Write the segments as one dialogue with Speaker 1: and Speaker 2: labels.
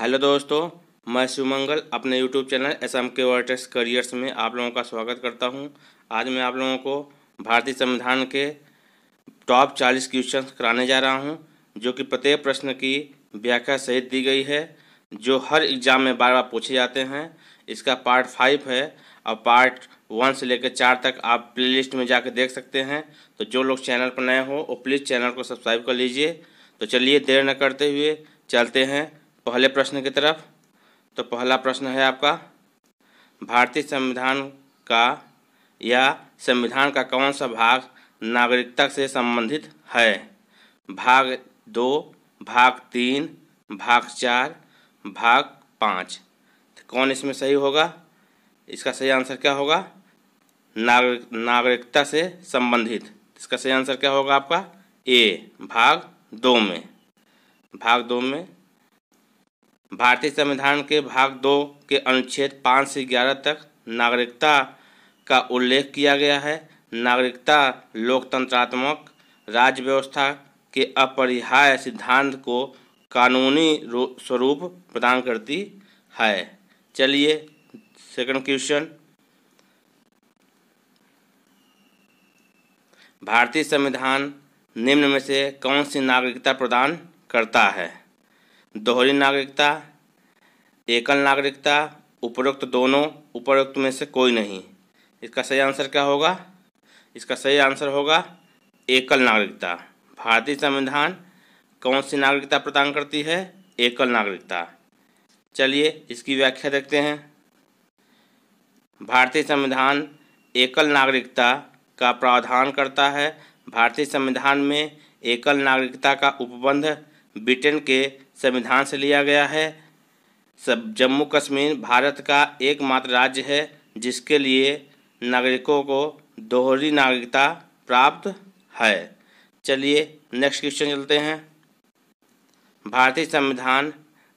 Speaker 1: hello दोस्तों मैं सुमंगल अपने YouTube channel S M K Vertex Careers में आप लोगों का स्वागत करता हूं आज मैं आप लोगों को भारतीय संविधान के टॉप चालीस क्वेश्चन कराने जा रहा हूं जो कि प्रत्येक प्रश्न की व्याख्या सहित दी गई है जो हर एग्ज़ाम में बार बार पूछे जाते हैं इसका पार्ट फाइव है और पार्ट वन से लेकर चार तक आप प्ले में जाकर देख सकते हैं तो जो लोग चैनल पर नए हो वो प्लीज़ चैनल को सब्सक्राइब कर लीजिए तो चलिए देर न करते हुए चलते हैं पहले प्रश्न की तरफ तो पहला प्रश्न है आपका भारतीय संविधान का या संविधान का कौन सा भाग नागरिकता से संबंधित है भाग दो भाग तीन भाग चार भाग पाँच तो कौन इसमें सही होगा इसका सही आंसर क्या होगा नागरिक नागरिकता से संबंधित इसका सही आंसर क्या होगा आपका ए भाग दो में भाग दो में भारतीय संविधान के भाग दो के अनुच्छेद पाँच से ग्यारह तक नागरिकता का उल्लेख किया गया है नागरिकता लोकतंत्रात्मक राज्य व्यवस्था के अपरिहाय सिद्धांत को कानूनी स्वरूप प्रदान करती है चलिए सेकंड क्वेश्चन भारतीय संविधान निम्न में से कौन सी नागरिकता प्रदान करता है दोहरी नागरिकता एकल नागरिकता उपरोक्त दोनों उपरोक्त में से कोई नहीं इसका सही आंसर क्या होगा इसका सही आंसर होगा एकल नागरिकता भारतीय संविधान कौन सी नागरिकता प्रदान करती है एकल नागरिकता चलिए इसकी व्याख्या देखते हैं भारतीय संविधान एकल नागरिकता का प्रावधान करता है भारतीय संविधान में एकल नागरिकता का उपबंध ब्रिटेन के संविधान से लिया गया है सब जम्मू कश्मीर भारत का एकमात्र राज्य है जिसके लिए नागरिकों को दोहरी नागरिकता प्राप्त है चलिए नेक्स्ट क्वेश्चन चलते हैं भारतीय संविधान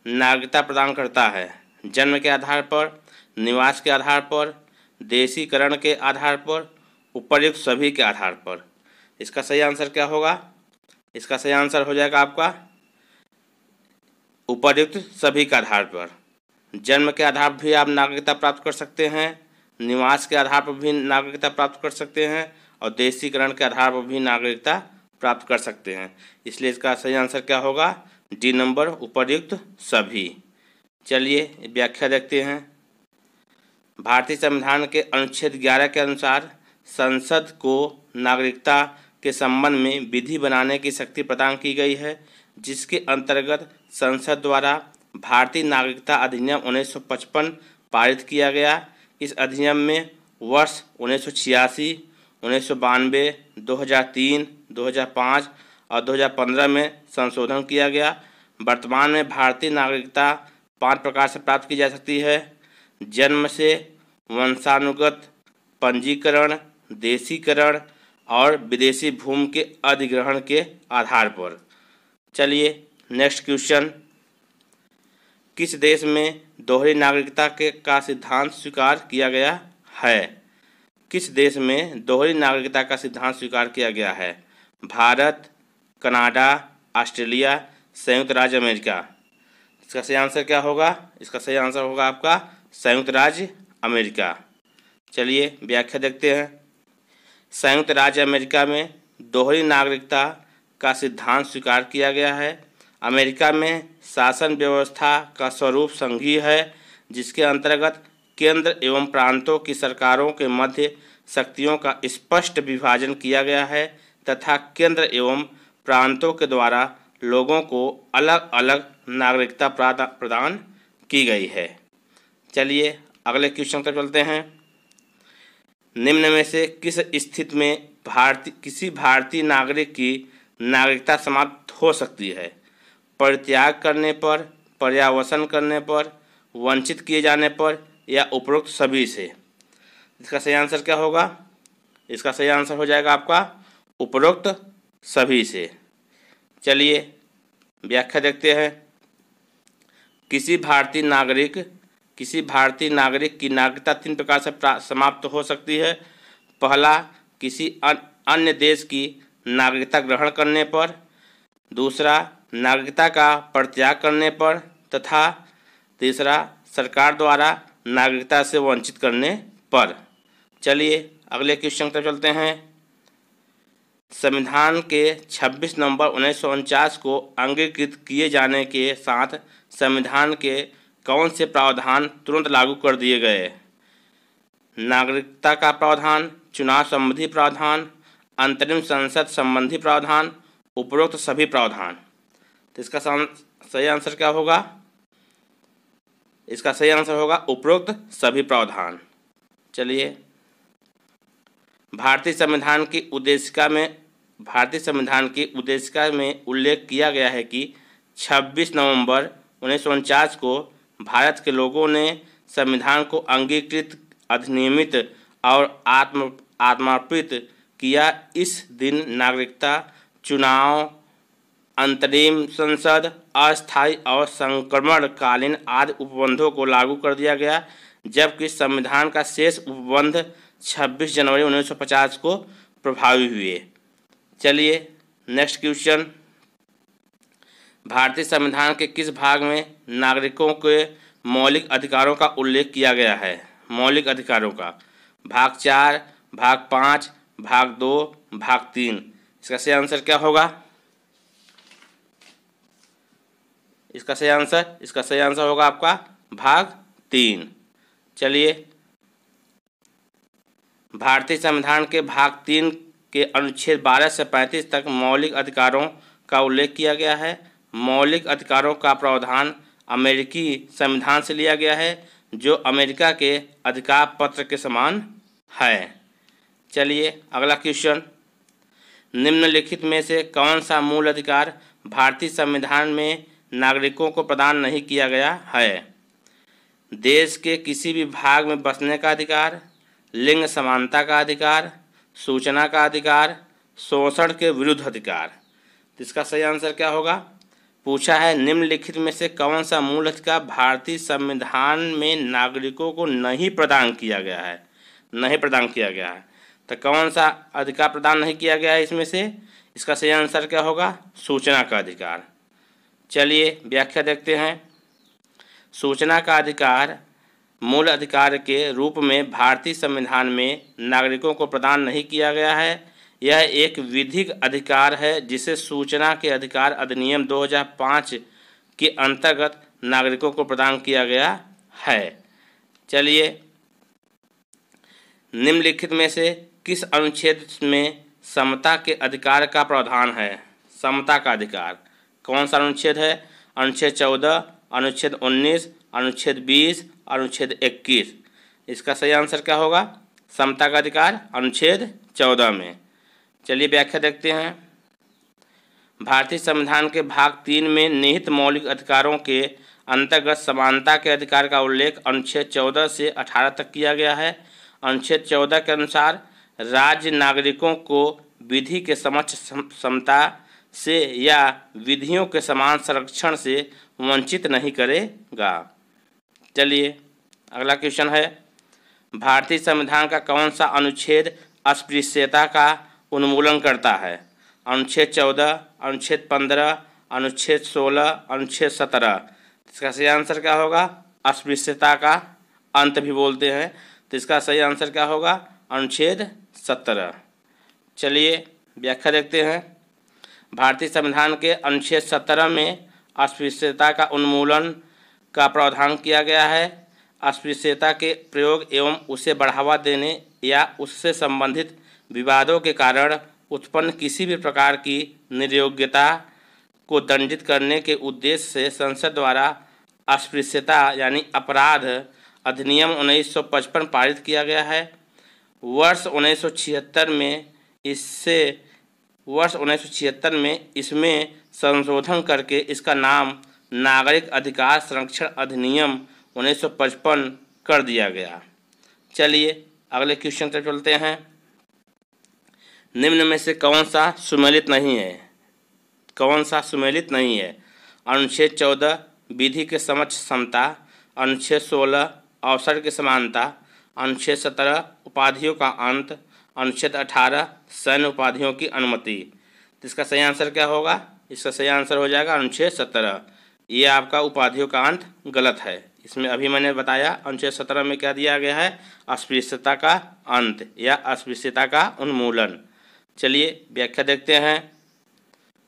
Speaker 1: नागरिकता प्रदान करता है जन्म के आधार पर निवास के आधार पर देशीकरण के आधार पर उपर्युक्त सभी के आधार पर इसका सही आंसर क्या होगा इसका सही आंसर हो जाएगा आपका उपर्युक्त सभी के आधार पर जन्म के आधार पर भी आप नागरिकता प्राप्त कर सकते हैं निवास के आधार पर भी नागरिकता प्राप्त कर सकते हैं और देशीकरण के आधार पर भी नागरिकता प्राप्त कर सकते हैं इसलिए इसका सही आंसर क्या होगा डी नंबर उपर्युक्त सभी चलिए व्याख्या देखते हैं भारतीय संविधान के अनुच्छेद 11 के अनुसार संसद को नागरिकता के संबंध में विधि बनाने की शक्ति प्रदान की गई है जिसके अंतर्गत संसद द्वारा भारतीय नागरिकता अधिनियम 1955 पारित किया गया इस अधिनियम में वर्ष उन्नीस सौ छियासी उन्नीस सौ दो हज़ार तीन दो हज़ार पाँच और दो हज़ार पंद्रह में संशोधन किया गया वर्तमान में भारतीय नागरिकता पांच प्रकार से प्राप्त की जा सकती है जन्म से वंशानुगत पंजीकरण देशीकरण और विदेशी भूमि के अधिग्रहण के आधार पर चलिए नेक्स्ट क्वेश्चन किस देश में दोहरी नागरिकता के का सिद्धांत स्वीकार किया गया है किस देश में दोहरी नागरिकता का सिद्धांत स्वीकार किया गया है भारत कनाडा ऑस्ट्रेलिया संयुक्त राज्य अमेरिका इसका सही आंसर क्या होगा इसका सही आंसर होगा आपका संयुक्त राज्य अमेरिका चलिए व्याख्या देखते हैं संयुक्त राज्य अमेरिका में दोहरी नागरिकता का सिद्धांत स्वीकार किया गया है अमेरिका में शासन व्यवस्था का स्वरूप संघीय है जिसके अंतर्गत केंद्र एवं प्रांतों की सरकारों के मध्य शक्तियों का स्पष्ट विभाजन किया गया है तथा केंद्र एवं प्रांतों के द्वारा लोगों को अलग अलग नागरिकता प्रदान की गई है चलिए अगले क्वेश्चन पर चलते हैं निम्न में से किस स्थिति में भारतीय किसी भारतीय नागरिक की नागरिकता समाप्त हो सकती है परित्याग करने पर पर्यावसन करने पर वंचित किए जाने पर या उपरोक्त सभी से इसका सही आंसर क्या होगा इसका सही आंसर हो जाएगा आपका उपरोक्त सभी से चलिए व्याख्या देखते हैं किसी भारतीय नागरिक किसी भारतीय नागरिक की नागरिकता तीन प्रकार से समाप्त हो सकती है पहला किसी अन्य देश की नागरिकता ग्रहण करने पर दूसरा नागरिकता का परित्याग करने पर तथा तीसरा सरकार द्वारा नागरिकता से वंचित करने पर चलिए अगले क्वेश्चन तरफ चलते हैं संविधान के 26 नवंबर उन्नीस को अंगीकृत किए जाने के साथ संविधान के कौन से प्रावधान तुरंत लागू कर दिए गए नागरिकता का प्रावधान चुनाव संबंधी प्रावधान अंतरिम संसद संबंधी प्रावधान उपरोक्त सभी प्रावधान तो इसका सही आंसर क्या होगा इसका सही आंसर होगा उपरोक्त सभी प्रावधान चलिए भारतीय संविधान की उद्देशिका में भारतीय संविधान की उद्देशिका में उल्लेख किया गया है कि 26 नवंबर उन्नीस को भारत के लोगों ने संविधान को अंगीकृत अधिनियमित और आत्म आत्मार्पित किया इस दिन नागरिकता चुनाव अंतरिम संसद अस्थायी और संक्रमणकालीन आदि उपबंधों को लागू कर दिया गया जबकि संविधान का शेष उपबंध 26 जनवरी 1950 को प्रभावी हुए चलिए नेक्स्ट क्वेश्चन भारतीय संविधान के किस भाग में नागरिकों के मौलिक अधिकारों का उल्लेख किया गया है मौलिक अधिकारों का भाग चार भाग पाँच भाग दो भाग तीन इसका सही आंसर क्या होगा इसका सही आंसर इसका सही आंसर होगा आपका भाग तीन चलिए भारतीय संविधान के भाग तीन के अनुच्छेद 12 से 35 तक मौलिक अधिकारों का उल्लेख किया गया है मौलिक अधिकारों का प्रावधान अमेरिकी संविधान से लिया गया है जो अमेरिका के अधिकार पत्र के समान है चलिए अगला क्वेश्चन निम्नलिखित में से कौन सा मूल अधिकार भारतीय संविधान में नागरिकों को प्रदान नहीं किया गया है देश के किसी भी भाग में बसने का अधिकार लिंग समानता का अधिकार सूचना का अधिकार शोषण के विरुद्ध अधिकार तो इसका सही आंसर क्या होगा पूछा है निम्नलिखित में से कौन सा मूल अधिकार भारतीय संविधान में नागरिकों को नहीं प्रदान किया गया है नहीं प्रदान किया गया है तो कौन सा अधिकार प्रदान नहीं किया गया है इसमें से इसका सही आंसर क्या होगा सूचना का अधिकार चलिए व्याख्या देखते हैं सूचना का अधिकार मूल अधिकार के रूप में भारतीय संविधान में नागरिकों को प्रदान नहीं किया गया है यह एक विधिक अधिकार है जिसे सूचना के अधिकार अधिनियम 2005 के अंतर्गत नागरिकों को प्रदान किया गया है चलिए निम्नलिखित में से किस अनुच्छेद में समता के अधिकार का प्रावधान है समता का अधिकार कौन सा अनुच्छेद है अनुच्छेद चौदह अनुच्छेद उन्नीस अनुच्छेद बीस अनुच्छेद इक्कीस इसका सही आंसर क्या होगा समता का अधिकार अनुच्छेद चौदह में चलिए व्याख्या देखते हैं भारतीय संविधान के भाग तीन में निहित मौलिक अधिकारों के अंतर्गत समानता के अधिकार का उल्लेख अनुच्छेद चौदह से अठारह तक किया गया है अनुच्छेद चौदह के अनुसार राज्य नागरिकों को विधि के समक्ष समता से या विधियों के समान संरक्षण से वंचित नहीं करेगा चलिए अगला क्वेश्चन है भारतीय संविधान का कौन सा अनुच्छेद अस्पृश्यता का उन्मूलन करता है अनुच्छेद चौदह अनुच्छेद पंद्रह अनुच्छेद सोलह अनुच्छेद सत्रह इसका सही आंसर क्या होगा अस्पृश्यता का अंत भी बोलते हैं तो इसका सही आंसर क्या होगा अनुच्छेद सत्रह चलिए व्याख्या देखते हैं भारतीय संविधान के अनुच्छेद सत्रह में अस्पृश्यता का उन्मूलन का प्रावधान किया गया है अस्पृश्यता के प्रयोग एवं उसे बढ़ावा देने या उससे संबंधित विवादों के कारण उत्पन्न किसी भी प्रकार की निर्योग्यता को दंडित करने के उद्देश्य से संसद द्वारा अस्पृश्यता यानी अपराध अधिनियम 1955 पारित किया गया है वर्ष 1976 में इससे वर्ष 1976 में इसमें संशोधन करके इसका नाम नागरिक अधिकार संरक्षण अधिनियम 1955 कर दिया गया चलिए अगले क्वेश्चन पर चलते हैं निम्न में से कौन सा सुमेलित नहीं है कौन सा सुमेलित नहीं है अनुच्छेद चौदह विधि के समक्ष समता अनुच्छेद सोलह अवसर की समानता अनुच्छेद सत्रह उपाधियों का अंत अनुच्छेद अठारह सैन्य उपाधियों की अनुमति तो इसका सही आंसर क्या होगा इसका सही आंसर हो जाएगा अनुच्छेद सत्रह ये आपका उपाधियों का अंत गलत है इसमें अभी मैंने बताया अनुच्छेद सत्रह में क्या दिया गया है अस्पृश्यता का अंत या अस्पृश्यता का उन्मूलन चलिए व्याख्या देखते हैं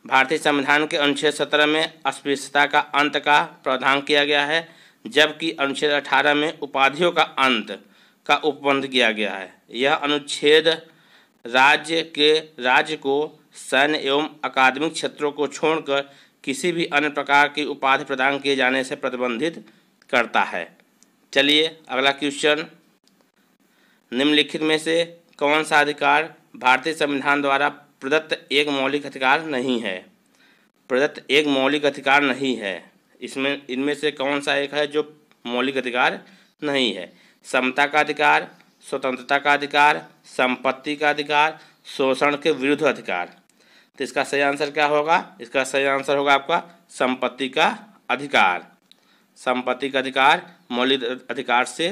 Speaker 1: भारतीय संविधान के अनुच्छेद सत्रह में अस्पृश्यता का अंत का प्रावधान किया गया है जबकि अनुच्छेद अठारह में उपाधियों का अंत का उपबंध किया गया है यह अनुच्छेद राज्य के राज्य को सैन्य एवं अकादमिक क्षेत्रों को छोड़कर किसी भी अन्य प्रकार की उपाधि प्रदान किए जाने से प्रतिबंधित करता है चलिए अगला क्वेश्चन निम्नलिखित में से कौन सा अधिकार भारतीय संविधान द्वारा प्रदत्त एक मौलिक अधिकार नहीं है प्रदत्त एक मौलिक अधिकार नहीं है इसमें इनमें से कौन सा एक है जो मौलिक अधिकार नहीं है समता का अधिकार स्वतंत्रता का अधिकार संपत्ति का अधिकार शोषण के विरुद्ध अधिकार तो इसका सही आंसर क्या होगा इसका सही आंसर होगा आपका संपत्ति का अधिकार संपत्ति का अधिकार मौलिक अधिकार से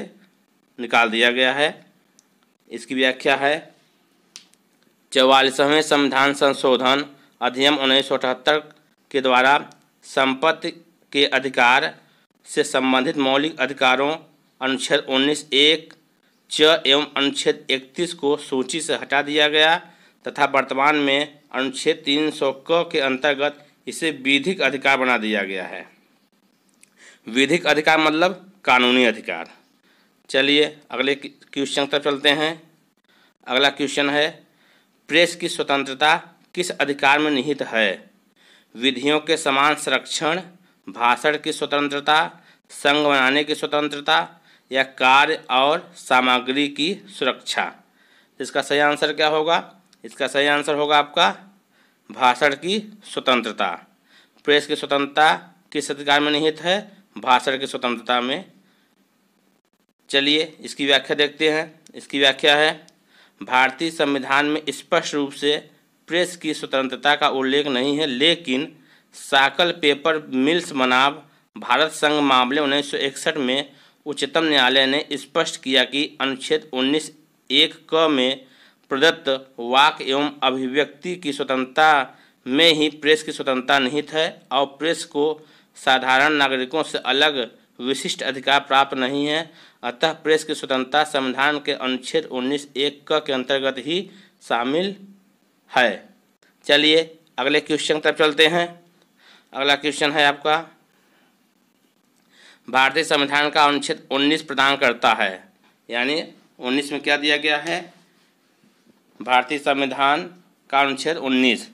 Speaker 1: निकाल दिया गया है इसकी व्याख्या है चौवालीसवें संविधान संशोधन अधिनियम उन्नीस के द्वारा संपत्ति के अधिकार से संबंधित मौलिक अधिकारों अनुच्छेद उन्नीस एक च एवं अनुच्छेद इकतीस को सूची से हटा दिया गया तथा वर्तमान में अनुच्छेद तीन सौ क के अंतर्गत इसे विधिक अधिकार बना दिया गया है विधिक अधिकार मतलब कानूनी अधिकार चलिए अगले क्वेश्चन तक चलते हैं अगला क्वेश्चन है प्रेस की स्वतंत्रता किस अधिकार में निहित है विधियों के समान संरक्षण भाषण की स्वतंत्रता संघ बनाने की स्वतंत्रता या कार्य और सामग्री की सुरक्षा इसका सही आंसर क्या होगा इसका सही आंसर होगा आपका भाषण की स्वतंत्रता प्रेस की स्वतंत्रता किस अधिकार में निहित है भाषण की स्वतंत्रता में चलिए इसकी व्याख्या देखते हैं इसकी व्याख्या है भारतीय संविधान में स्पष्ट रूप से प्रेस की स्वतंत्रता का उल्लेख नहीं है लेकिन साकल पेपर मिल्स मनाब भारत संघ मामले उन्नीस में उच्चतम न्यायालय ने स्पष्ट किया कि अनुच्छेद उन्नीस एक क में प्रदत्त वाक एवं अभिव्यक्ति की स्वतंत्रता में ही प्रेस की स्वतंत्रता निहित है और प्रेस को साधारण नागरिकों से अलग विशिष्ट अधिकार प्राप्त नहीं है अतः प्रेस की स्वतंत्रता संविधान के अनुच्छेद उन्नीस एक क के अंतर्गत ही शामिल है चलिए अगले क्वेश्चन तक चलते हैं अगला क्वेश्चन है आपका भारतीय संविधान का अनुच्छेद उन्नीस प्रदान करता है यानी उन्नीस में क्या दिया गया है भारतीय संविधान का अनुच्छेद उन्नीस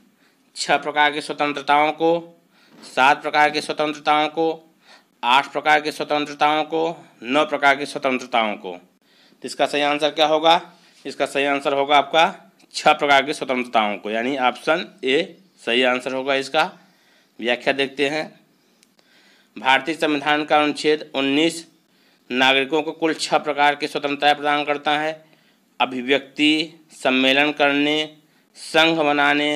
Speaker 1: छः प्रकार की स्वतंत्रताओं को सात प्रकार की स्वतंत्रताओं को आठ प्रकार की स्वतंत्रताओं को नौ प्रकार की स्वतंत्रताओं को तो इसका सही आंसर क्या होगा इसका सही आंसर होगा आपका छः प्रकार की स्वतंत्रताओं को यानी ऑप्शन ए सही आंसर होगा इसका व्याख्या देखते हैं भारतीय संविधान का अनुच्छेद 19 नागरिकों को कुल छह प्रकार की स्वतंत्रता प्रदान करता है अभिव्यक्ति सम्मेलन करने संघ बनाने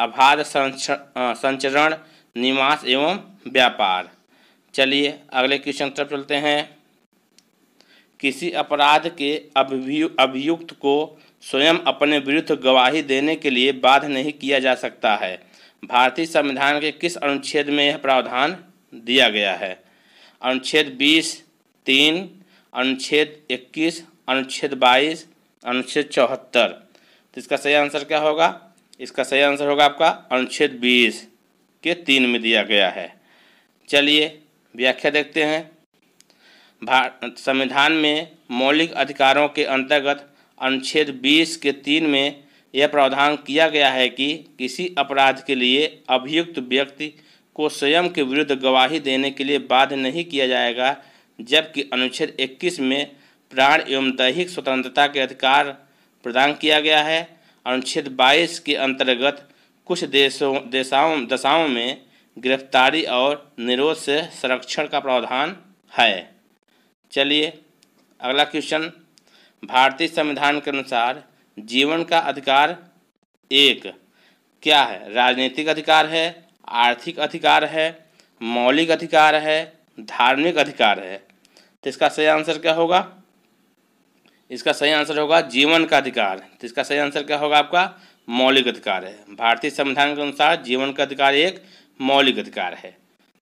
Speaker 1: अबाध संचरण निवास एवं व्यापार चलिए अगले क्वेश्चन तरफ चलते हैं किसी अपराध के अभियुक्त को स्वयं अपने विरुद्ध गवाही देने के लिए बाध नहीं किया जा सकता है भारतीय संविधान के किस अनुच्छेद में यह प्रावधान दिया गया है अनुच्छेद बीस तीन अनुच्छेद इक्कीस अनुच्छेद बाईस अनुच्छेद चौहत्तर तो इसका सही आंसर क्या होगा इसका सही आंसर होगा आपका अनुच्छेद बीस के तीन में दिया गया है चलिए व्याख्या देखते हैं संविधान में मौलिक अधिकारों के अंतर्गत अनुच्छेद 20 के तीन में यह प्रावधान किया गया है कि किसी अपराध के लिए अभियुक्त व्यक्ति को स्वयं के विरुद्ध गवाही देने के लिए बाध्य नहीं किया जाएगा जबकि अनुच्छेद 21 में प्राण एवं दैहिक स्वतंत्रता के अधिकार प्रदान किया गया है अनुच्छेद 22 के अंतर्गत कुछ देशों देशाओं दशाओं में गिरफ्तारी और निरोध से संरक्षण का प्रावधान है चलिए अगला क्वेश्चन भारतीय संविधान के अनुसार जीवन का अधिकार एक क्या है राजनीतिक अधिकार है आर्थिक अधिकार है मौलिक अधिकार है धार्मिक अधिकार है तो इसका सही आंसर क्या होगा इसका सही आंसर होगा जीवन का अधिकार तो इसका सही आंसर क्या होगा आपका मौलिक अधिकार है भारतीय संविधान के अनुसार जीवन का अधिकार एक मौलिक अधिकार है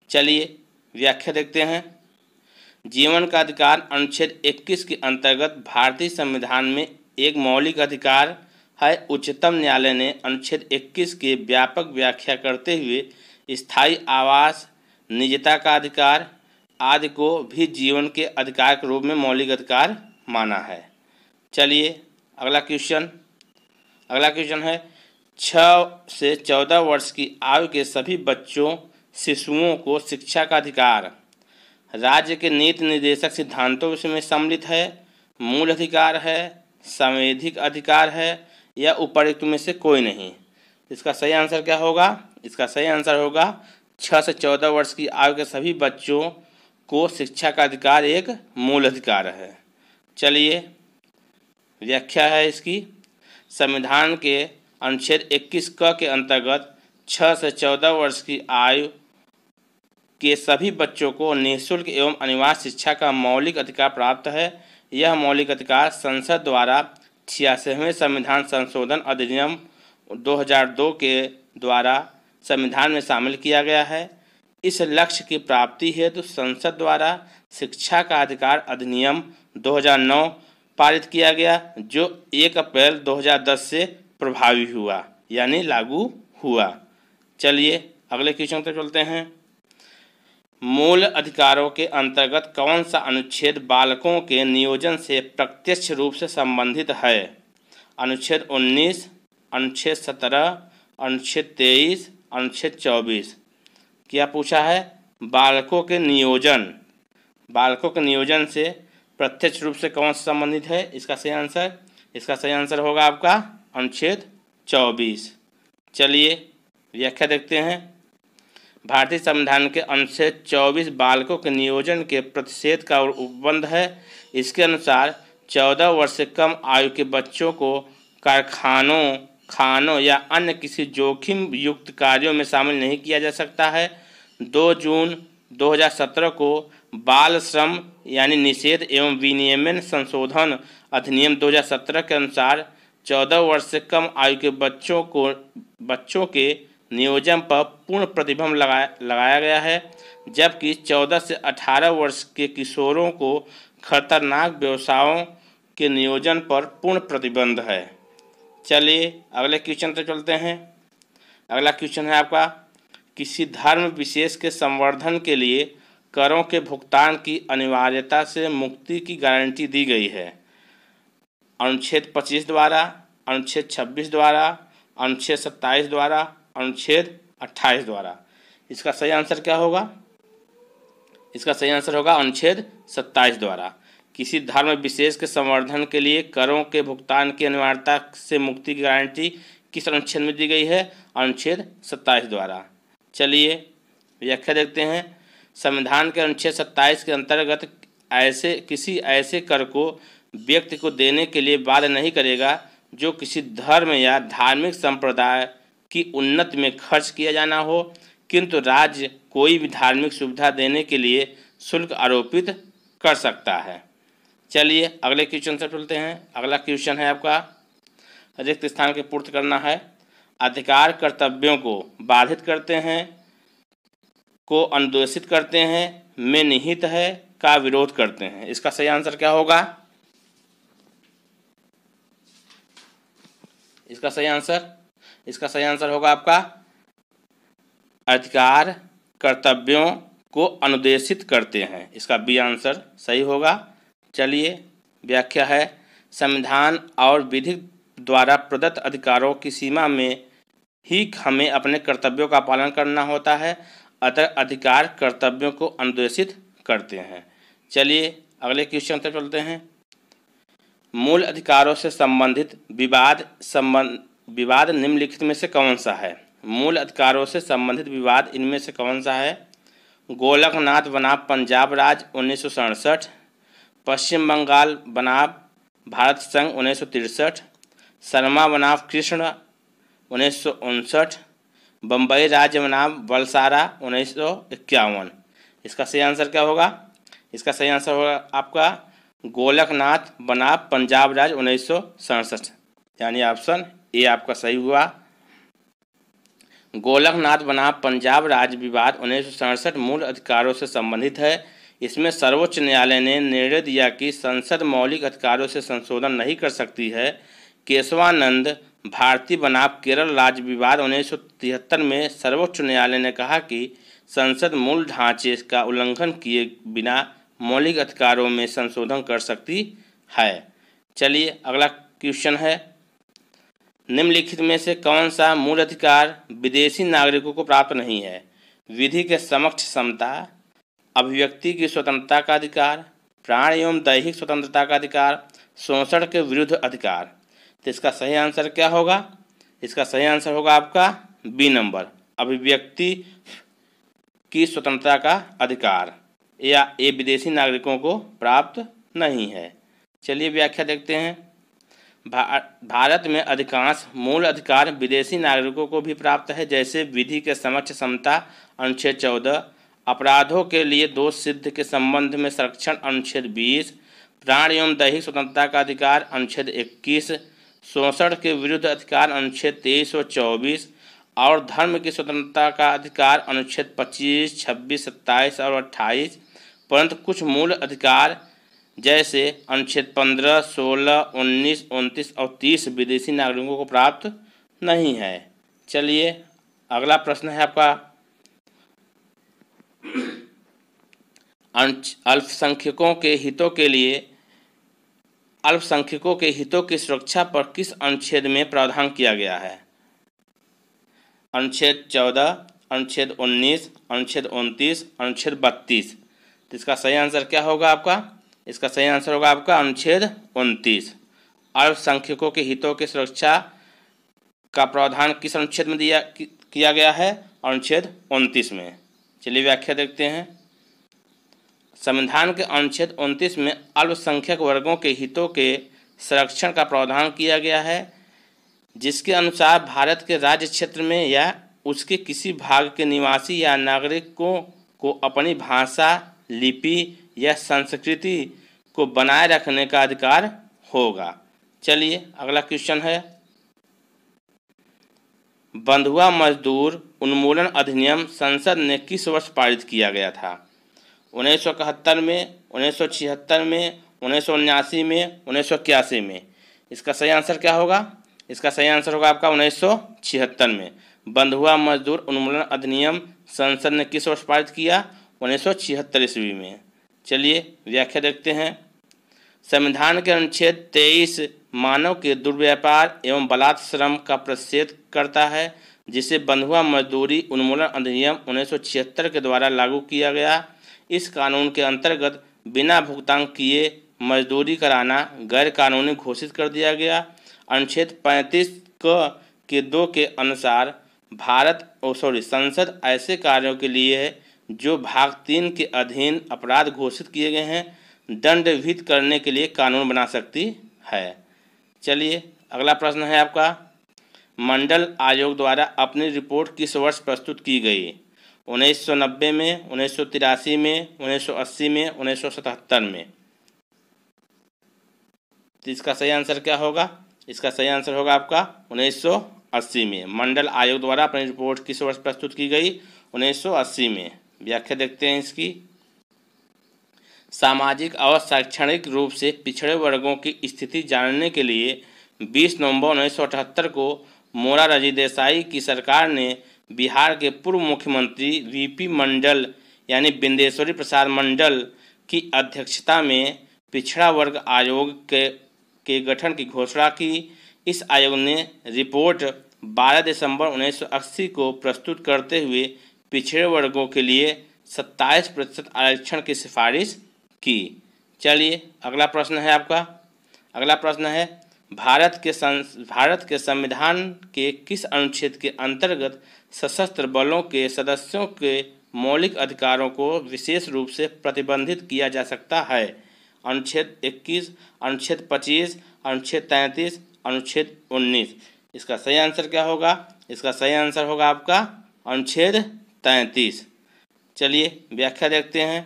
Speaker 1: चलिए व्याख्या देखते हैं जीवन का अधिकार अनुच्छेद 21 के अंतर्गत भारतीय संविधान में एक मौलिक अधिकार है उच्चतम न्यायालय ने अनुच्छेद 21 के व्यापक व्याख्या करते हुए स्थायी आवास निजता का अधिकार आदि को भी जीवन के अधिकार के रूप में मौलिक अधिकार माना है चलिए अगला क्वेश्चन अगला क्वेश्चन है छ से चौदह वर्ष की आयु के सभी बच्चों शिशुओं को शिक्षा का अधिकार राज्य के नीति निर्देशक सिद्धांतों में सम्मिलित है मूल अधिकार है संवैधिक अधिकार है या उपायुक्त में से कोई नहीं इसका सही आंसर क्या होगा इसका सही आंसर होगा छः से चौदह वर्ष की आयु के सभी बच्चों को शिक्षा का अधिकार एक मूल अधिकार है चलिए व्याख्या है इसकी संविधान के अनुच्छेद 21 क के अंतर्गत छः से चौदह वर्ष की आयु के सभी बच्चों को निःशुल्क एवं अनिवार्य शिक्षा का मौलिक अधिकार प्राप्त है यह मौलिक अधिकार संसद द्वारा छियासीवें संविधान संशोधन अधिनियम 2002 के द्वारा संविधान में शामिल किया गया है इस लक्ष्य की प्राप्ति हेतु तो संसद द्वारा शिक्षा का अधिकार अधिनियम 2009 पारित किया गया जो 1 अप्रैल 2010 से प्रभावी हुआ यानी लागू हुआ चलिए अगले क्वेश्चन पर चलते हैं मूल अधिकारों के अंतर्गत कौन सा अनुच्छेद बालकों के नियोजन से प्रत्यक्ष रूप से संबंधित है अनुच्छेद 19, अनुच्छेद 17, अनुच्छेद 23, अनुच्छेद 24 क्या पूछा है बालकों के नियोजन बालकों के नियोजन से प्रत्यक्ष रूप से कौन सा संबंधित है इसका सही आंसर इसका सही आंसर होगा आपका अनुच्छेद 24 चलिए व्याख्या देखते हैं भारतीय संविधान के अनुच्छेद 24 बालकों के नियोजन के प्रतिषेध का उपबंध है इसके अनुसार 14 वर्ष से कम आयु के बच्चों को कारखानों खानों या अन्य किसी जोखिम युक्त कार्यों में शामिल नहीं किया जा सकता है 2 जून 2017 को बाल श्रम यानी निषेध एवं विनियमन संशोधन अधिनियम 2017 के अनुसार 14 वर्ष से कम आयु के बच्चों को बच्चों के नियोजन पर पूर्ण प्रतिबंध लगाया लगाया गया है जबकि 14 से 18 वर्ष के किशोरों को खतरनाक व्यवसायों के नियोजन पर पूर्ण प्रतिबंध है चलिए अगले क्वेश्चन तो चलते हैं अगला क्वेश्चन है आपका किसी धर्म विशेष के संवर्धन के लिए करों के भुगतान की अनिवार्यता से मुक्ति की गारंटी दी गई है अनुच्छेद 25 द्वारा अनुच्छेद 26 द्वारा अनुच्छेद 27 द्वारा अनुच्छेद 28 द्वारा इसका सही आंसर क्या होगा इसका सही आंसर होगा अनुच्छेद 27 द्वारा किसी धर्म विशेष के संवर्धन के लिए करों के भुगतान की अनिवार्यता से मुक्ति की गारंटी किस अनुच्छेद में दी गई है अनुच्छेद 27 द्वारा चलिए व्याख्या देखते हैं संविधान के अनुच्छेद 27 के अंतर्गत ऐसे किसी ऐसे कर को व्यक्ति को देने के लिए बाध्य नहीं करेगा जो किसी धर्म या धार्मिक संप्रदाय की उन्नत में खर्च किया जाना हो किंतु राज्य कोई भी धार्मिक सुविधा देने के लिए शुल्क आरोपित कर सकता है चलिए अगले क्वेश्चन से चलते हैं अगला क्वेश्चन है आपका रिक्त स्थान के पूर्त करना है अधिकार कर्तव्यों को बाधित करते हैं को अनुदेशित करते हैं में निहित है का विरोध करते हैं इसका सही आंसर क्या होगा इसका सही आंसर इसका सही आंसर होगा आपका अधिकार कर्तव्यों को अनुदेशित करते हैं इसका बी आंसर सही होगा चलिए व्याख्या है संविधान और विधि द्वारा प्रदत्त अधिकारों की सीमा में ही हमें अपने कर्तव्यों का पालन करना होता है अतः अधिकार कर्तव्यों को अनुदेशित करते हैं चलिए अगले क्वेश्चन पर चलते हैं मूल अधिकारों से संबंधित विवाद संबंध विवाद निम्नलिखित में से कौन सा है मूल अधिकारों से संबंधित विवाद इनमें से कौन सा है गोलकनाथ बनाम पंजाब राज उन्नीस पश्चिम बंगाल बनाम भारत संघ उन्नीस शर्मा बनाम कृष्ण उन्नीस बम्बई राज्य बनाम बलसारा उन्नीस इसका सही आंसर क्या होगा इसका सही आंसर होगा आपका गोलकनाथ बनाम पंजाब राज उन्नीस यानी ऑप्शन ये आपका सही हुआ गोलकनाथ बनाम पंजाब राज्य विवाद उन्नीस मूल अधिकारों से संबंधित है इसमें सर्वोच्च न्यायालय ने निर्णय दिया कि संसद मौलिक अधिकारों से संशोधन नहीं कर सकती है केशवानंद भारती बनाम केरल राज्य विवाद उन्नीस में सर्वोच्च न्यायालय ने कहा कि संसद मूल ढांचे का उल्लंघन किए बिना मौलिक अधिकारों में संशोधन कर सकती है चलिए अगला क्वेश्चन है निम्नलिखित में से कौन सा मूल अधिकार विदेशी नागरिकों को प्राप्त नहीं है विधि के समक्ष समता अभिव्यक्ति की स्वतंत्रता का अधिकार प्राण एवं दैहिक स्वतंत्रता का अधिकार शोषण के विरुद्ध अधिकार तो इसका सही आंसर क्या होगा इसका सही आंसर होगा आपका बी नंबर अभिव्यक्ति की स्वतंत्रता का अधिकार या ये विदेशी नागरिकों को प्राप्त नहीं है चलिए व्याख्या देखते हैं भा, भारत में अधिकांश मूल अधिकार विदेशी नागरिकों को भी प्राप्त है जैसे विधि के समक्ष क्षमता अनुच्छेद चौदह अपराधों के लिए दोष सिद्ध के संबंध में संरक्षण अनुच्छेद बीस प्राण एवं दैहिक स्वतंत्रता का अधिकार अनुच्छेद इक्कीस शोषण के विरुद्ध अधिकार अनुच्छेद तेईस और चौबीस और धर्म की स्वतंत्रता का अधिकार अनुच्छेद पच्चीस छब्बीस सत्ताईस और अट्ठाईस परंतु कुछ मूल अधिकार जैसे अनुच्छेद पंद्रह सोलह उन्नीस उनतीस और तीस विदेशी नागरिकों को प्राप्त नहीं है चलिए अगला प्रश्न है आपका अल्पसंख्यकों के हितों के लिए अल्पसंख्यकों के हितों की सुरक्षा पर किस अनुच्छेद में प्रावधान किया गया है अनुच्छेद चौदह अनुच्छेद उन्नीस अनुच्छेद उनतीस अनुच्छेद बत्तीस तो इसका सही आंसर क्या होगा आपका इसका सही आंसर होगा आपका अनुच्छेद उनतीस अल्पसंख्यकों के हितों की सुरक्षा का प्रावधान किस अनुच्छेद में दिया कि, किया गया है अनुच्छेद उनतीस में चलिए व्याख्या देखते हैं संविधान के अनुच्छेद उनतीस में अल्पसंख्यक वर्गों के हितों के संरक्षण का प्रावधान किया गया है जिसके अनुसार भारत के राज्य क्षेत्र में या उसके किसी भाग के निवासी या नागरिकों को अपनी भाषा लिपि यह संस्कृति को बनाए रखने का अधिकार होगा चलिए अगला क्वेश्चन है बंधुआ मजदूर उन्मूलन अधिनियम संसद ने किस वर्ष पारित किया गया था उन्नीस में उन्नीस में उन्नीस में उन्नीस में इसका सही आंसर क्या होगा इसका सही आंसर होगा आपका उन्नीस में बंधुआ मजदूर उन्मूलन अधिनियम संसद ने किस वर्ष पारित किया उन्नीस ईस्वी में चलिए व्याख्या देखते हैं संविधान के अनुच्छेद तेईस मानव के दुर्व्यापार एवं बलात्श्रम का प्रतिषेध करता है जिसे बंधुआ मजदूरी उन्मूलन अधिनियम उन्नीस के द्वारा लागू किया गया इस कानून के अंतर्गत बिना भुगतान किए मजदूरी कराना गैर कानूनी घोषित कर दिया गया अनुच्छेद 35 क के दो के अनुसार भारत सॉरी संसद ऐसे कार्यों के लिए है जो भाग तीन के अधीन अपराध घोषित किए गए हैं दंड विहित करने के लिए कानून बना सकती है चलिए अगला प्रश्न है आपका मंडल आयोग द्वारा अपनी रिपोर्ट किस वर्ष प्रस्तुत की गई 1990 में उन्नीस में 1980 में उन्नीस में तो इसका सही आंसर क्या होगा इसका सही आंसर होगा आपका 1980 में मंडल आयोग द्वारा अपनी रिपोर्ट किस वर्ष प्रस्तुत की गई 1980 में व्याख्या देखते हैं इसकी सामाजिक और शैक्षणिक रूप से पिछड़े वर्गों की स्थिति जानने के लिए 20 नवंबर उन्नीस को मोरा रजी देसाई की सरकार ने बिहार के पूर्व मुख्यमंत्री वीपी मंडल यानी बिंदेश्वरी प्रसाद मंडल की अध्यक्षता में पिछड़ा वर्ग आयोग के के गठन की घोषणा की इस आयोग ने रिपोर्ट 12 दिसंबर 1980 को प्रस्तुत करते हुए पिछड़े वर्गों के लिए सत्ताईस प्रतिशत आरक्षण की सिफारिश की चलिए अगला प्रश्न है आपका अगला प्रश्न है भारत के सं भारत के संविधान के किस अनुच्छेद के अंतर्गत सशस्त्र बलों के सदस्यों के मौलिक अधिकारों को विशेष रूप से प्रतिबंधित किया जा सकता है अनुच्छेद 21, अनुच्छेद 25, अनुच्छेद 33, अनुच्छेद 19 इसका सही आंसर क्या होगा इसका सही आंसर होगा आपका अनुच्छेद तैंतीस चलिए व्याख्या देखते हैं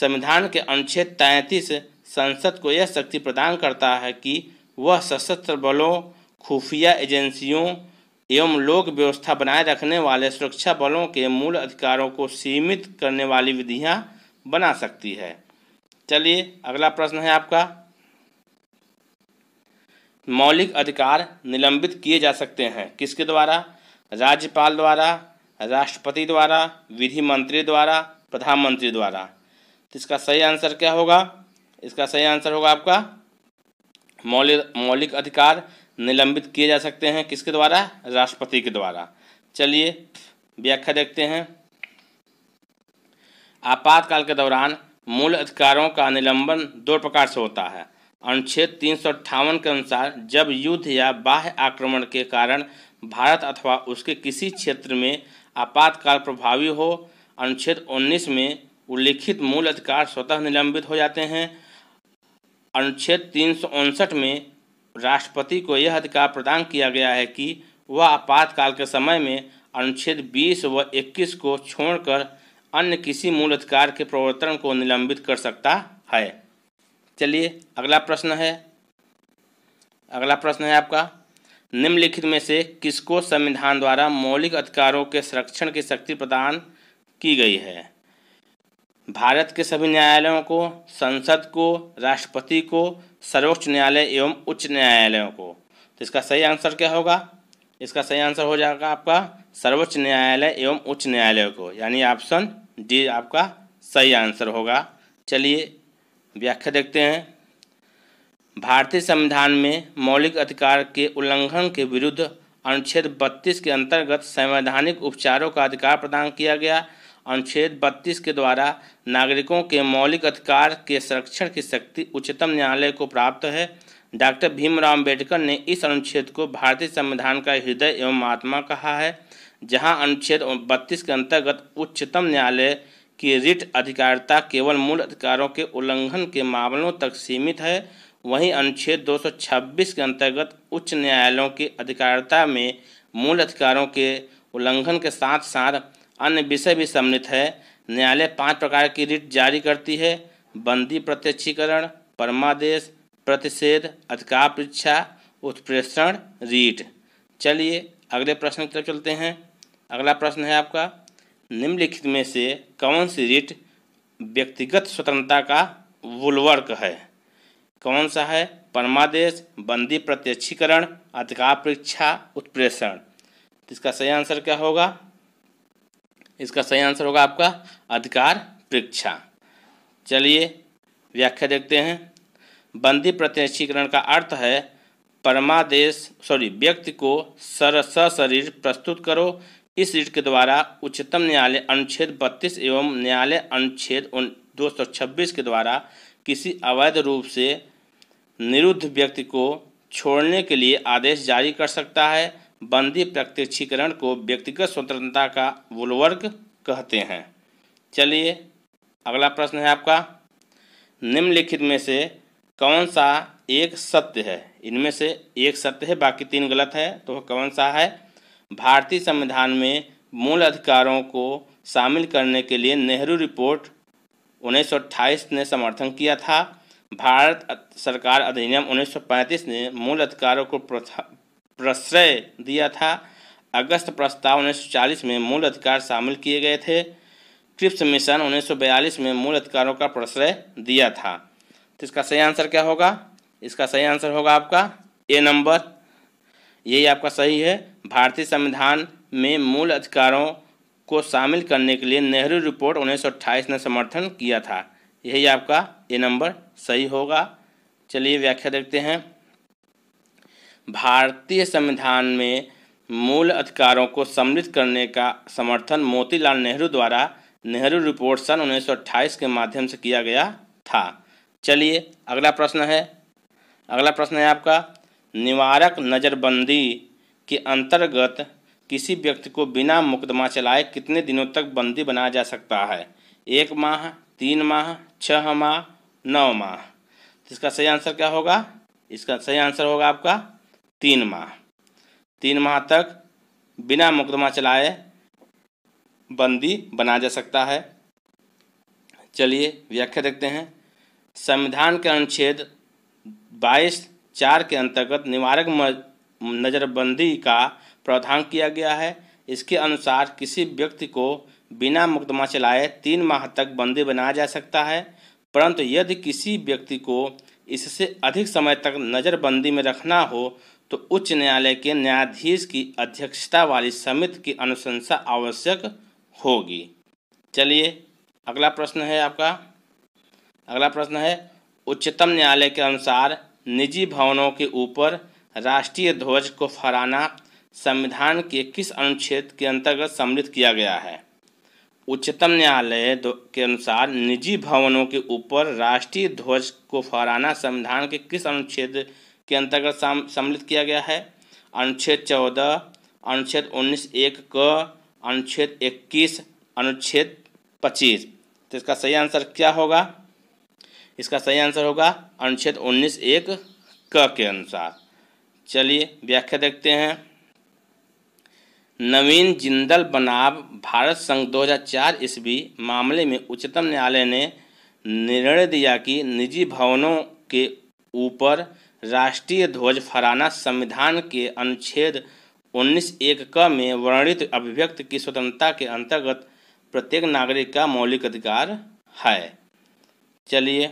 Speaker 1: संविधान के अनुच्छेद तैतीस संसद को यह शक्ति प्रदान करता है कि वह सशस्त्र बलों खुफिया एजेंसियों एवं लोक व्यवस्था बनाए रखने वाले सुरक्षा बलों के मूल अधिकारों को सीमित करने वाली विधियां बना सकती है चलिए अगला प्रश्न है आपका मौलिक अधिकार निलंबित किए जा सकते हैं किसके द्वारा राज्यपाल द्वारा राष्ट्रपति द्वारा विधि मंत्री द्वारा प्रधानमंत्री द्वारा तो इसका सही आंसर क्या होगा इसका सही आंसर होगा आपका मौलिक मौलिक अधिकार निलंबित किए जा सकते हैं किसके द्वारा राष्ट्रपति के द्वारा चलिए व्याख्या देखते हैं आपातकाल के दौरान मूल अधिकारों का निलंबन दो प्रकार से होता है अनुच्छेद तीन के अनुसार जब युद्ध या बाह्य आक्रमण के कारण भारत अथवा उसके किसी क्षेत्र में आपातकाल प्रभावी हो अनुच्छेद 19 में उल्लिखित मूल अधिकार स्वतः निलंबित हो जाते हैं अनुच्छेद तीन में राष्ट्रपति को यह अधिकार प्रदान किया गया है कि वह आपातकाल के समय में अनुच्छेद 20 व 21 को छोड़कर अन्य किसी मूल अधिकार के प्रवर्तन को निलंबित कर सकता है चलिए अगला प्रश्न है अगला प्रश्न है आपका निम्नलिखित में से किसको संविधान द्वारा मौलिक अधिकारों के संरक्षण की शक्ति प्रदान की गई है भारत के सभी न्यायालयों को संसद को राष्ट्रपति को सर्वोच्च न्यायालय एवं उच्च न्यायालयों को तो इसका सही आंसर क्या होगा इसका सही आंसर हो जाएगा आपका सर्वोच्च न्यायालय एवं उच्च न्यायालय को यानी ऑप्शन डी आपका सही आंसर होगा चलिए व्याख्या देखते हैं भारतीय संविधान में मौलिक अधिकार के उल्लंघन के विरुद्ध अनुच्छेद 32 के अंतर्गत संवैधानिक उपचारों का अधिकार प्रदान किया गया अनुच्छेद 32 के द्वारा नागरिकों के मौलिक अधिकार के संरक्षण की शक्ति उच्चतम न्यायालय को प्राप्त है डॉक्टर भीमराव अम्बेडकर ने इस अनुच्छेद को भारतीय संविधान का हृदय एवं महात्मा कहा है जहां अनुच्छेद 32 के अंतर्गत उच्चतम न्यायालय की रिट अधिकारिता केवल मूल अधिकारों के उल्लंघन के मामलों तक सीमित है वहीं अनुच्छेद 226 के अंतर्गत उच्च न्यायालयों की अधिकारिता में मूल अधिकारों के उल्लंघन के साथ साथ अन्य विषय भी सम्मिलित है न्यायालय पांच प्रकार की रिट जारी करती है बंदी प्रत्यक्षीकरण परमादेश प्रतिषेध अधिकार परीक्षा उत्प्रेषण रीट चलिए अगले प्रश्न की तरफ चलते हैं अगला प्रश्न है आपका निम्नलिखित में से कौन सी रिट व्यक्तिगत स्वतंत्रता का वुलवर्क है कौन सा है परमादेश बंदी प्रत्यक्षीकरण अधिकार परीक्षा उत्प्रेषण तो इसका सही आंसर क्या होगा इसका सही आंसर होगा आपका अधिकार परीक्षा चलिए व्याख्या देखते हैं बंदी प्रत्यक्षीकरण का अर्थ है परमादेश सॉरी व्यक्ति को सर सशरीर प्रस्तुत करो इस रीट के द्वारा उच्चतम न्यायालय अनुच्छेद 32 एवं न्यायालय अनुच्छेद 226 के द्वारा किसी अवैध रूप से निरुद्ध व्यक्ति को छोड़ने के लिए आदेश जारी कर सकता है बंदी प्रत्यक्षीकरण को व्यक्तिगत स्वतंत्रता का वुलवर्ग कहते हैं चलिए अगला प्रश्न है आपका निम्नलिखित में से कौन सा एक सत्य है इनमें से एक सत्य है बाकी तीन गलत है तो कौन सा है भारतीय संविधान में मूल अधिकारों को शामिल करने के लिए नेहरू रिपोर्ट उन्नीस ने समर्थन किया था भारत सरकार अधिनियम 1935 ने मूल अधिकारों को प्रश्रय दिया था अगस्त प्रस्ताव 1940 में मूल अधिकार शामिल किए गए थे क्रिप्स मिशन 1942 में मूल अधिकारों का प्रश्रय दिया था तो इसका सही आंसर क्या होगा इसका सही आंसर होगा आपका ए नंबर यही आपका सही है भारतीय संविधान में मूल अधिकारों को शामिल करने के लिए नेहरू रिपोर्ट 1928 ने समर्थन किया था यही आपका ये नंबर सही होगा चलिए व्याख्या देखते हैं भारतीय संविधान में मूल अधिकारों को सम्मिलित करने का समर्थन मोतीलाल नेहरू द्वारा नेहरू रिपोर्ट सन 1928 के माध्यम से किया गया था चलिए अगला प्रश्न है अगला प्रश्न है आपका निवारक नज़रबंदी के अंतर्गत किसी व्यक्ति को बिना मुकदमा चलाए कितने दिनों तक बंदी बनाया जा सकता है एक माह तीन माह छह माह नौ माह तो इसका सही आंसर क्या होगा इसका सही आंसर होगा आपका तीन माह तीन माह तक बिना मुकदमा चलाए बंदी बना जा सकता है चलिए व्याख्या देखते हैं संविधान के अनुच्छेद 22 चार के अंतर्गत निवारक नज़रबंदी का प्रावधान किया गया है इसके अनुसार किसी व्यक्ति को बिना मुकदमा चलाए तीन माह तक बंदी बनाया जा सकता है परंतु यदि किसी व्यक्ति को इससे अधिक समय तक नज़रबंदी में रखना हो तो उच्च न्यायालय के न्यायाधीश की अध्यक्षता वाली समिति की अनुशंसा आवश्यक होगी चलिए अगला प्रश्न है आपका अगला प्रश्न है उच्चतम न्यायालय के अनुसार निजी भवनों के ऊपर राष्ट्रीय ध्वज को फहराना संविधान के किस अनुच्छेद के अंतर्गत सम्मिलित किया गया है उच्चतम न्यायालय के अनुसार निजी भवनों के ऊपर राष्ट्रीय ध्वज को फहराना संविधान के किस अनुच्छेद के अंतर्गत सम्मिलित किया गया है अनुच्छेद चौदह अनुच्छेद उन्नीस एक क अनुच्छेद इक्कीस अनुच्छेद पच्चीस तो इसका सही आंसर क्या होगा इसका सही आंसर होगा अनुच्छेद उन्नीस एक क के अनुसार चलिए व्याख्या देखते हैं नवीन जिंदल बनाम भारत संघ 2004 ईस्वी मामले में उच्चतम न्यायालय ने निर्णय दिया कि निजी भवनों के ऊपर राष्ट्रीय ध्वज फहराना संविधान के अनुच्छेद उन्नीस एक क में वर्णित अभिव्यक्त की स्वतंत्रता के अंतर्गत प्रत्येक नागरिक का मौलिक अधिकार है चलिए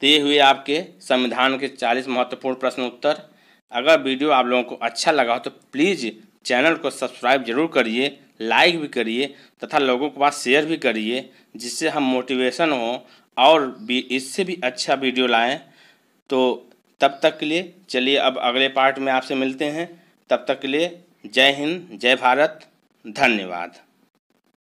Speaker 1: तो ये हुए आपके संविधान के 40 महत्वपूर्ण प्रश्न उत्तर अगर वीडियो आप लोगों को अच्छा लगा हो तो प्लीज़ चैनल को सब्सक्राइब जरूर करिए लाइक भी करिए तथा लोगों के पास शेयर भी करिए जिससे हम मोटिवेशन हो और भी इससे भी अच्छा वीडियो लाएं तो तब तक के लिए चलिए अब अगले पार्ट में आपसे मिलते हैं तब तक के लिए जय हिंद जय भारत धन्यवाद